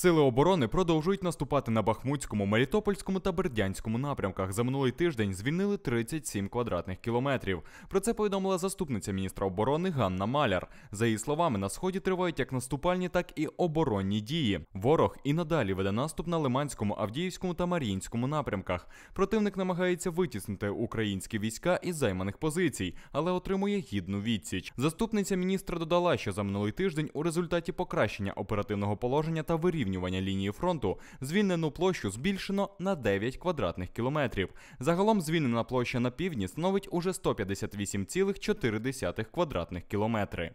Сили оборони продовжують наступати на Бахмутському, Мелітопольському та Бердянському напрямках. За минулий тиждень звільнили 37 квадратних кілометрів. Про це повідомила заступниця міністра оборони Ганна Маляр. За її словами, на сході тривають як наступальні, так і оборонні дії. Ворог і надалі веде наступ на Лиманському, Авдіївському та Мар'їнському напрямках. Противник намагається витіснити українські війська із займаних позицій, але отримує гідну відсіч. Заступниця міністра додала, що за минулий тиждень у результаті покращення оперативного положення та вирівняння вирівнювання лінії фронту звільнену площу збільшено на 9 квадратних кілометрів. Загалом звільнена площа на півдні становить уже 158,4 квадратних кілометри.